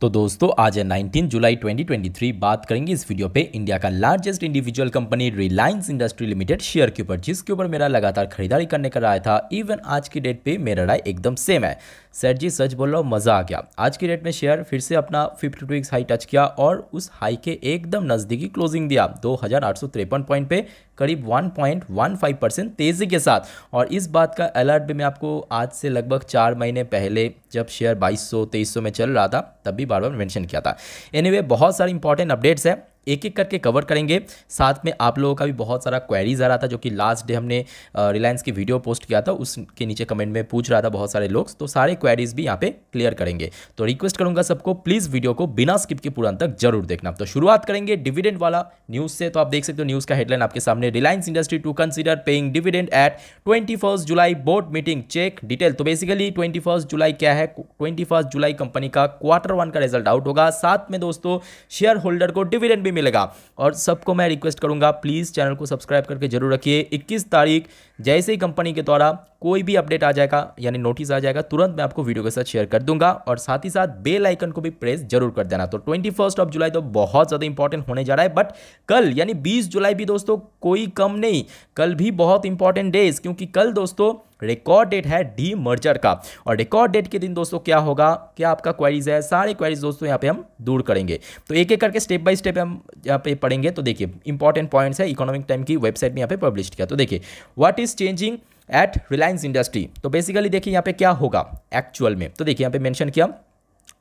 तो दोस्तों आज है 19 जुलाई 2023 बात करेंगे इस वीडियो पे इंडिया का largest individual company Reliance industry limited share के ऊपर जिसके ऊपर मेरा लगातार खरीदारी करने का राय था इवन आज की डेट पे मेरा राय एकदम सेम है सर जी सच बोल रहा हूँ मज़ा आ गया आज की डेट में शेयर फिर से अपना फिफ्टी टू हाई टच किया और उस हाई के एकदम नज़दीकी क्लोजिंग दिया दो हज़ार आठ सौ तिरपन पॉइंट पे करीब 1.15 परसेंट तेज़ी के साथ और इस बात का अलर्ट भी मैं आपको आज से लगभग चार महीने पहले जब शेयर 2200 2300 में चल रहा था तब भी बार बार मैंशन किया था एनी anyway, बहुत सारी इंपॉर्टेंट अपडेट्स है एक एक करके कवर करेंगे साथ में आप लोगों का भी बहुत सारा क्वेरीज आ रहा था जो कि लास्ट डे हमने रिलायंस की वीडियो पोस्ट किया था उसके नीचे कमेंट में पूछ रहा था बहुत सारे लोग तो सारे क्वेरीज भी यहाँ पे क्लियर करेंगे तो रिक्वेस्ट करूंगा सबको प्लीज़ वीडियो को बिना स्किप के पूरा तक जरूर देखना तो शुरुआत करेंगे डिविडेंड वाला न्यूज़ से तो आप देख सकते हो न्यूज़ का हेडलाइन आपके सामने Reliance industry to consider paying dividend at twenty July board meeting check detail तो बेसिकली ट्वेंटी जुलाई क्या है ट्वेंटी जुलाई कंपनी का क्वार्टर वन का रिजल्ट आउट होगा साथ में दोस्तों शेयर होल्डर को डिविडेंड भी मिलेगा और सबको मैं रिक्वेस्ट करूंगा प्लीज़ चैनल को सब्सक्राइब करके जरूर रखिए इक्कीस तारीख जैसे ही कंपनी के द्वारा कोई भी अपडेट आ जाएगा यानी नोटिस आ जाएगा तुरंत मैं आपको वीडियो के साथ शेयर कर दूंगा और साथ ही साथ बेल आइकन को भी प्रेस जरूर कर देना तो ट्वेंटी फर्स्ट ऑफ जुलाई तो बहुत ज़्यादा इंपॉर्टेंट होने जा रहा है बट कल यानी बीस जुलाई भी दोस्तों कोई कम नहीं कल भी बहुत इंपॉर्टेंट डेज क्योंकि कल दोस्तों रिकॉर्ड डेट है डी मर्जर का और रिकॉर्ड डेट के दिन दोस्तों क्या होगा क्या आपका क्वारीज है सारे क्वारीज दोस्तों यहाँ पे हम दूर करेंगे तो एक एक करके स्टेप बाय स्टेप हम यहाँ पे पढ़ेंगे तो देखिए इंपॉर्टेंट पॉइंट्स है इकोनॉमिक टाइम की वेबसाइट में यहाँ पे पब्लिश किया तो देखिए what is changing at Reliance industry तो बेसिकली देखिए यहाँ पे क्या होगा एक्चुअल में तो देखिए यहाँ पे मैंशन किया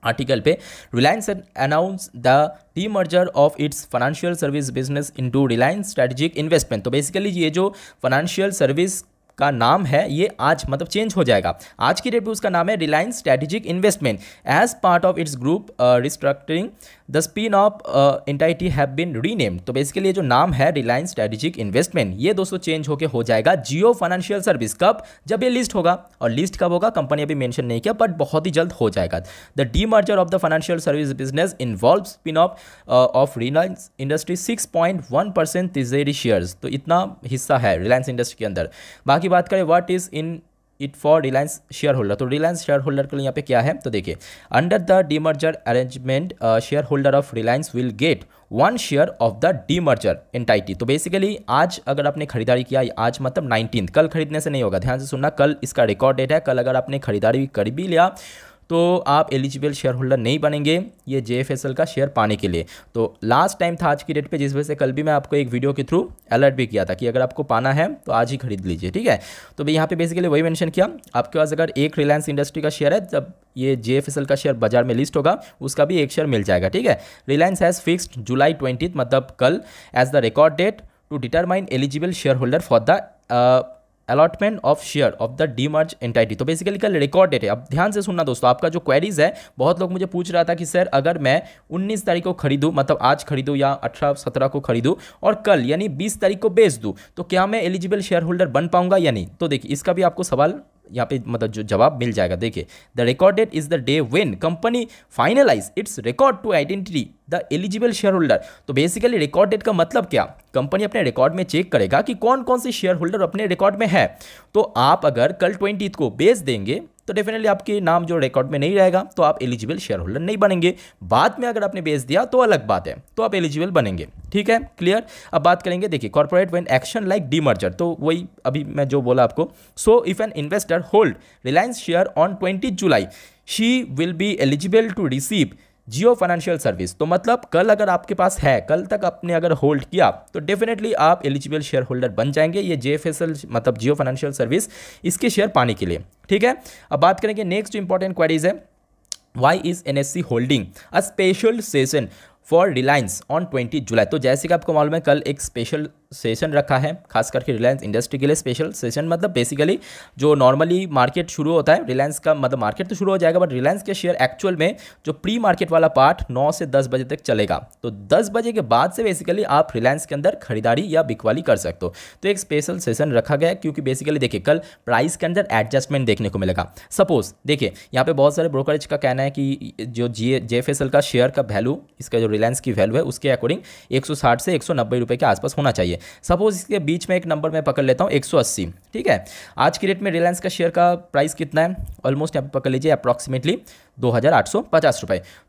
आर्टिकल पे Reliance announce the de merger of its financial service business into Reliance strategic investment तो बेसिकली ये जो फाइनेंशियल सर्विस का नाम है ये आज मतलब चेंज हो जाएगा आज की डेट में उसका नाम है Reliance strategic investment as part of its group restructuring the spin off entity have been renamed तो बेसिकली जो नाम है रिलायंस स्ट्रेटेजिक इन्वेस्टमेंट ये दोस्तों चेंज होकर हो जाएगा जियो फाइनेंशियल सर्विस कब जब ये लिस्ट होगा और लिस्ट कब होगा कंपनी अभी मैंशन नहीं किया बट बहुत ही जल्द हो जाएगा the de merger of the financial service business involve spin off off Reliance industry six point one percent तिजेरी शेयर्स तो इतना हिस्सा है रिलायंस इंडस्ट्री के अंदर बाकी की बात करें what is in it for Reliance share holder तो रिलायंस शेयर होल्डर के लिए यहाँ पे क्या है तो देखिए under the demerger arrangement share holder of Reliance will get one share of the demerger entity तो बेसिकली आज अगर आपने खरीदारी किया आज मतलब नाइनटीन कल खरीदने से नहीं होगा ध्यान से सुनना कल इसका रिकॉर्ड डेट है कल अगर आपने खरीदारी कर भी लिया तो आप एलिजिबल शेयर होल्डर नहीं बनेंगे ये जे का शेयर पाने के लिए तो लास्ट टाइम था आज की डेट पे जिस वजह से कल भी मैं आपको एक वीडियो के थ्रू अलर्ट भी किया था कि अगर आपको पाना है तो आज ही खरीद लीजिए ठीक है तो भाई यहाँ पे बेसिकली वही मेंशन किया आपके पास अगर एक रिलायंस इंडस्ट्री का शेयर है जब ये जे का शेयर बाजार में लिस्ट होगा उसका भी एक शेयर मिल जाएगा ठीक है Reliance has fixed July twenty मतलब कल as the record date to determine eligible share holder for the allotment of share of the demerge entity तो बेसिकली कल रिकॉर्ड डेट है अब ध्यान से सुनना दोस्तों आपका जो क्वेरीज है बहुत लोग मुझे पूछ रहा था कि सर अगर मैं 19 तारीख को खरीदूँ मतलब आज खरीदूँ या 18 17 को खरीदूँ और कल यानी 20 तारीख को बेच दूँ तो क्या मैं एलिजिबल शेयर होल्डर बन पाऊंगा या नहीं तो देखिए इसका भी आपको सवाल यहाँ पे मतलब जो जवाब मिल जाएगा देखिए the recorded is the day when company finalise its record to identity the eligible share holder तो बेसिकली रिकॉर्ड डेट का मतलब क्या कंपनी अपने रिकॉर्ड में चेक करेगा कि कौन कौन से शेयर होल्डर अपने रिकॉर्ड में है तो आप अगर कल ट्वेंटी को बेच देंगे तो डेफिनेटली आपके नाम जो रिकॉर्ड में नहीं रहेगा तो आप एलिजिबल शेयर होल्डर नहीं बनेंगे बाद में अगर आपने बेच दिया तो अलग बात है तो आप एलिजिबल बनेंगे ठीक है क्लियर अब बात करेंगे देखिए corporate when action like demerger तो वही अभी मैं जो बोला आपको so if an investor hold Reliance share on twenty July she will be eligible to receive Jio financial service तो मतलब कल अगर आपके पास है कल तक आपने अगर होल्ड किया तो डेफिनेटली आप एलिजिबल शेयर होल्डर बन जाएंगे ये जे मतलब जियो फाइनेंशियल सर्विस इसके शेयर पाने के लिए ठीक है अब बात करेंगे नेक्स्ट जो इंपॉर्टेंट क्वेरीज है why is N S C holding a special session for Reliance on twenty July तो जैसे कि आपको मालूम है कल एक स्पेशल सेशन रखा है खास करके रिलायंस इंडस्ट्री के लिए स्पेशल सेशन मतलब बेसिकली जो नॉर्मली मार्केट शुरू होता है रिलायंस का मतलब मार्केट तो शुरू हो जाएगा बट रिलायंस के शेयर एक्चुअल में जो प्री मार्केट वाला पार्ट 9 से 10 बजे तक चलेगा तो 10 बजे के बाद से बेसिकली आप रिलायंस के अंदर खरीदारी या बिकवाली कर सकते हो तो एक स्पेशल सेशन रखा गया क्योंकि बेसिकली देखिए कल प्राइस के अंदर एडजस्टमेंट देखने को मिलेगा सपोज देखिए यहाँ पर बहुत सारे ब्रोकरेज का कहना है कि जो जी जे का शेयर का वैल्यू इसका जो रिलायंस की वैल्यू है उसके अकॉर्डिंग एक से एक के आसपास होना चाहिए सपोज इसके बीच में एक नंबर मैं पकड़ लेता हूँ 180 ठीक है आज की डेट में रिलायंस का शेयर का प्राइस कितना है ऑलमोस्ट यहाँ पे पकड़ लीजिए अप्रॉक्सीमेटली दो हज़ार आठ सौ पचास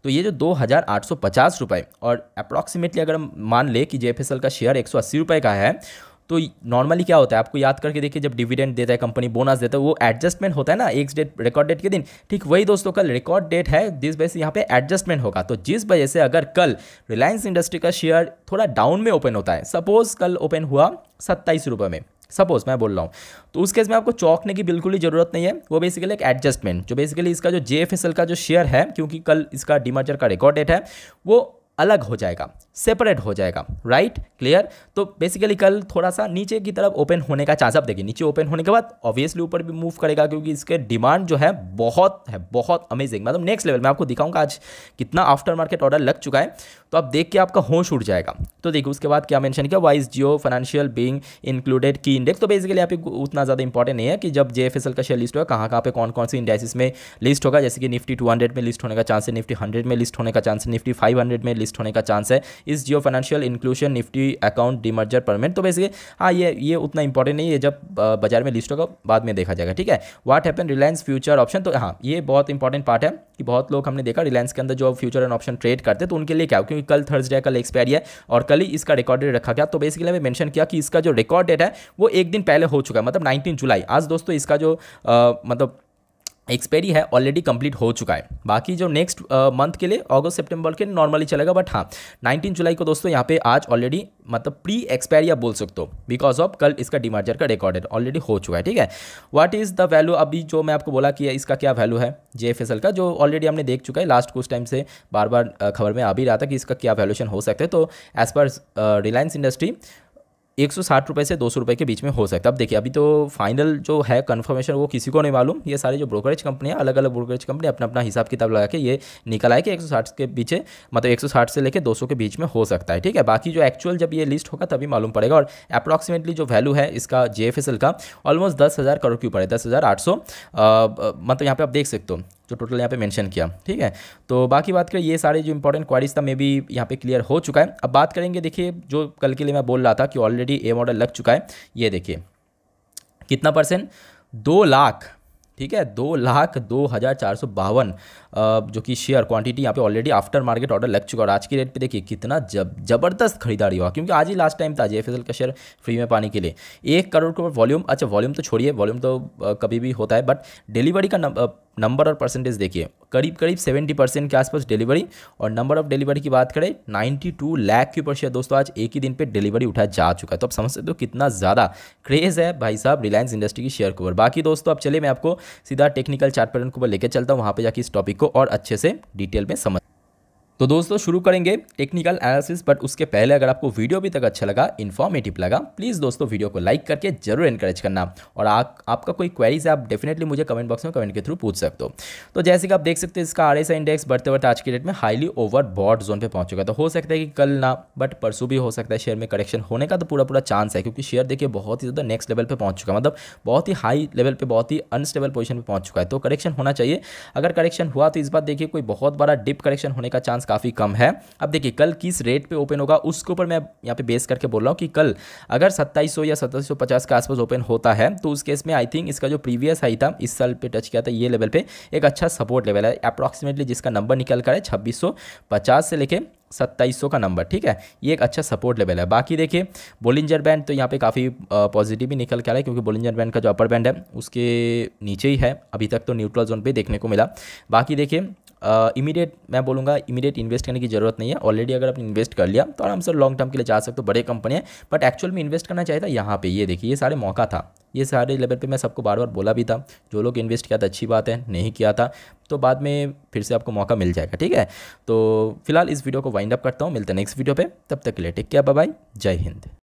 तो ये जो दो हज़ार आठ सौ पचास और अप्रॉक्सीमेटली अगर मान ले कि जे का शेयर एक सौ अस्सी का है तो नॉर्मली क्या होता है आपको याद करके देखिए जब डिविडेंड देता है कंपनी बोनस देता है वो एडजस्टमेंट होता है ना एक डेट रिकॉर्ड डेट के दिन ठीक वही दोस्तों कल रिकॉर्ड डेट है जिस वजह से यहाँ पे एडजस्टमेंट होगा तो जिस वजह से अगर कल रिलायंस इंडस्ट्री का शेयर थोड़ा डाउन में ओपन होता है सपोज कल ओपन हुआ सत्ताईस रुपये में सपोज मैं बोल रहा हूँ तो उस केस में आपको चौंकने की बिल्कुल ही जरूरत नहीं है वो बेसिकली एक एडजस्टमेंट जो बेसिकली इसका जो जे का जो शेयर है क्योंकि कल इसका डिमर्जर का रिकॉर्ड डेट है वो अलग हो जाएगा सेपरेट हो जाएगा राइट क्लियर तो बेसिकली कल थोड़ा सा नीचे की तरफ ओपन होने का चांस आप देखिए नीचे ओपन होने के बाद ऑब्वियसली ऊपर भी मूव करेगा क्योंकि इसके डिमांड जो है बहुत है बहुत अमेजिंग मतलब नेक्स्ट लेवल में आपको दिखाऊंगा आज कितना आफ्टर मार्केट ऑर्डर लग चुका है तो आप देख के आपका होश उठ जाएगा तो देखिए उसके बाद क्या मैंशन किया wise Jio financial being included की इंडेक्स तो बेसिकली आप उतना ज़्यादा इंपॉर्टेंट नहीं है कि जब जे का शेयर लिस्ट होगा कहाँ कहाँ पर कौन कौन सी इंडाइसिस में लिस्ट होगा जैसे कि निफ्टी टू में लिस्ट होने का चांस है निफ्टी हंड्रेड में लिस्ट होने का चांस है निफ्टी फाइव में लिस्ट लिस्ट होने का चांस है इस Jio financial inclusion Nifty account demerger permit तो बेसिकली हाँ ये ये उतना इंपॉर्टेंट नहीं है जब बाजार में लिस्ट होगा बाद में देखा जाएगा ठीक है what happen Reliance future option तो हाँ ये बहुत इंपॉर्टेंट पार्ट है कि बहुत लोग हमने देखा रिलायंस के अंदर जो फ्यूचर एंड ऑप्शन ट्रेड करते तो उनके लिए क्या क्योंकि कल थर्सडे कल एक्सपायरी है और कल ही इसका रिकॉर्ड डेट रखा गया तो बेसिकली मैं मेंशन किया कि इसका जो रिकॉर्ड डेट है वो एक दिन पहले हो चुका है मतलब 19 जुलाई आज दोस्तों इसका जो आ, मतलब एक्सपायरी है ऑलरेडी कंप्लीट हो चुका है बाकी जो नेक्स्ट मंथ के लिए अगस्त सितंबर के नॉर्मली चलेगा बट हाँ 19 जुलाई को दोस्तों यहाँ पे आज ऑलरेडी मतलब प्री एक्सपायरी आप बोल सकते हो बिकॉज ऑफ कल इसका डिमार्जर का रिकॉर्डेड ऑलरेडी हो चुका है ठीक है व्हाट इज़ द वैल्यू अभी जो मैं आपको बोला कि इसका क्या वैल्यू है जे का जो ऑलरेडी हमने देख चुका है लास्ट कुछ टाइम से बार बार खबर में आ भी रहा था कि इसका क्या वैल्यूशन हो सकता है तो एज़ पर रिलायंस इंडस्ट्री एक सौ साठ रुपये से दो सौ रुपये के बीच में हो सकता है अब देखिए अभी तो फाइनल जो है कन्फर्मेशन वो किसी को नहीं मालूम ये सारी जो ब्रोकरेज है अलग अलग ब्रोकरेज कंपनी अपना अपना हिसाब किताब लगा के ये निकल आए कि एक सौ साठ के बीच मतलब एक सौ साठ से लेकर दो सौ के बीच में हो सकता है ठीक है बाकी जो एक्चुअल जब ये लिस्ट होगा तभी मालूम पड़ेगा और अप्रॉक्सीमेटली जो वैल्यू है इसका जे का ऑलमोस्ट दस हज़ार करोड़ के ऊपर है दस हज़ार आठ सौ मतलब यहाँ पे आप देख सकते हो जो टोटल यहाँ पे मेंशन किया ठीक है तो बाकी बात करें ये सारे जो इंपॉर्टेंट क्वारीज था मे बी यहाँ पे क्लियर हो चुका है अब बात करेंगे देखिए जो कल के लिए मैं बोल रहा था कि ऑलरेडी ए मॉडल लग चुका है ये देखिए कितना परसेंट दो लाख ठीक है दो लाख दो हज़ार चार सौ बावन जो कि शेयर क्वांटिटी यहाँ पे ऑलरेडी आफ्टर मार्केट ऑर्डर लग चुका है और आज की रेट पे देखिए कितना जब जबरदस्त खरीदारी हुआ क्योंकि आज ही लास्ट टाइम था जेएफएसएल का शेयर फ्री में पाने के लिए एक करोड़ का वॉल्यूम अच्छा वॉल्यूम तो छोड़िए वॉल्यूम तो कभी भी होता है बट डिलीवरी का नंबर और परसेंटेज देखिए करीब करीब 70 परसेंट के आसपास डिलीवरी और नंबर ऑफ डिलीवरी की बात करें 92 लैख के ऊपर शेयर दोस्तों आज एक ही दिन पे डिलीवरी उठा जा चुका है तो आप समझ सकते हो कितना ज़्यादा क्रेज़ है भाई साहब रिलायंस इंडस्ट्री की शेयर के ऊपर बाकी दोस्तों अब चलिए मैं आपको सीधा टेक्निकल चार्ट पैटर्न के ऊपर लेकर चलता हूँ वहाँ पर जाकर इस टॉपिक को और अच्छे से डिटेल में समझ तो दोस्तों शुरू करेंगे टेक्निकल एनालिसिस बट उसके पहले अगर आपको वीडियो भी तक अच्छा लगा इन्फॉर्मेटिव लगा प्लीज़ दोस्तों वीडियो को लाइक करके जरूर इनकरेज करना और आ, आपका कोई क्वेरीज है आप डेफिनेटली मुझे कमेंट बॉक्स में कमेंट के थ्रू पूछ सकते हो तो जैसे कि आप देख सकते हैं इसका आर इंडेक्स बढ़ते बढ़ते आज की डेट में हाईली ओवर बॉड जोन पर पहुंच चुका तो हो सकता है कि कल ना बट परसों भी हो सकता है शेयर में करेक्शन होने का तो पूरा पूरा चांस है क्योंकि शेयर देखिए बहुत ही ज़्यादा नेक्स्ट लेवल पर पहुँच चुका मतलब बहुत ही हाई लेवल पर बहुत ही अनस्टेबल पोजिशन पर पहुँच चुका है तो करेक्शन होना चाहिए अगर करेक्शन हुआ तो इस बार देखिए कोई बहुत बड़ा डिप करेक्शन होने का चांस काफ़ी कम है अब देखिए कल किस रेट पे ओपन होगा उसके ऊपर मैं यहाँ पे बेस करके बोल रहा हूँ कि कल अगर 2700 या 2750 के आसपास ओपन होता है तो उस केस में आई थिंक इसका जो प्रीवियस हाई था इस साल पे टच किया था ये लेवल पे एक अच्छा सपोर्ट लेवल है अप्रॉक्सीमेटली जिसका नंबर निकल कर है छब्बीस से लेके सत्ताईस का नंबर ठीक है ये एक अच्छा सपोर्ट लेवल है बाकी देखिए बोलिंजर बैंड तो यहाँ पे काफ़ी पॉजिटिव ही निकल के आ रहा है क्योंकि बोलिंजर बैंड का जो अपर बैंड है उसके नीचे ही है अभी तक तो न्यूट्रल जोन पे देखने को मिला बाकी देखिए इमीडिएट uh, मैं बोलूँगा इमीडिएट इन्वेस्ट करने की जरूरत नहीं है ऑलरेडी अगर आपने इन्वेस्ट कर लिया तो आराम से लॉन्ग टर्म के लिए जा सकते हो बड़े कंपनी है बट एक्चुअल में इन्वेस्ट करना चाहिए था यहाँ पे ये देखिए ये सारे मौका था ये सारे लेवल पे मैं सबको बार बार बोला भी था जो लोग इन्वेस्ट किया था अच्छी बात है नहीं किया था तो बाद में फिर से आपको मौका मिल जाएगा ठीक है तो फिलहाल इस वीडियो को वाइंड अप करता हूँ मिलते हैं नेक्स्ट वीडियो पर तब तक के लिए टेक केयर बाय जय हिंद